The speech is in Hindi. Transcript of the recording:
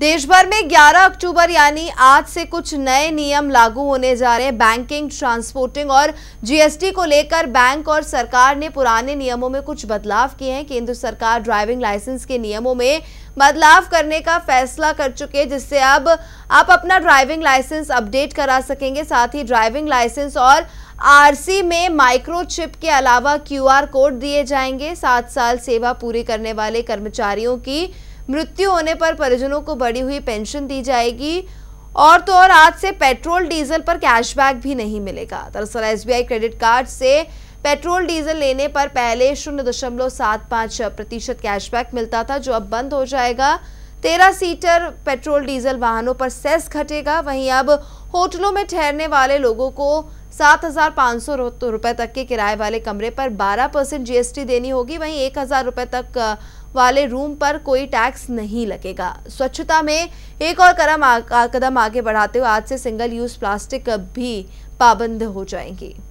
देश भर में 11 अक्टूबर यानी आज से कुछ नए नियम लागू होने जा रहे हैं बैंकिंग ट्रांसपोर्टिंग और जीएसटी को लेकर बैंक और सरकार ने पुराने नियमों में कुछ बदलाव किए हैं केंद्र सरकार ड्राइविंग लाइसेंस के नियमों में बदलाव करने का फैसला कर चुके हैं जिससे अब आप अपना ड्राइविंग लाइसेंस अपडेट करा सकेंगे साथ ही ड्राइविंग लाइसेंस और आरसी में माइक्रोचिप के अलावा क्यूआर कोड दिए जाएंगे सात साल सेवा पूरी करने वाले कर्मचारियों की मृत्यु होने पर परिजनों को बढ़ी हुई पेंशन दी जाएगी और तो और आज से पेट्रोल डीजल पर कैशबैक भी नहीं मिलेगा दरअसल एसबीआई क्रेडिट कार्ड से पेट्रोल डीजल लेने पर पहले शून्य दशमलव सात पाँच प्रतिशत कैशबैक मिलता था जो अब बंद हो जाएगा तेरह सीटर पेट्रोल डीजल वाहनों पर सेस घटेगा वहीं अब होटलों में ठहरने वाले लोगों को सात हजार पाँच सौ रुपये तक के किराए वाले कमरे पर बारह परसेंट जीएसटी देनी होगी वहीं एक हजार रुपये तक वाले रूम पर कोई टैक्स नहीं लगेगा स्वच्छता में एक और कदम आगे बढ़ाते हुए आज से सिंगल यूज प्लास्टिक भी पाबंद हो जाएंगी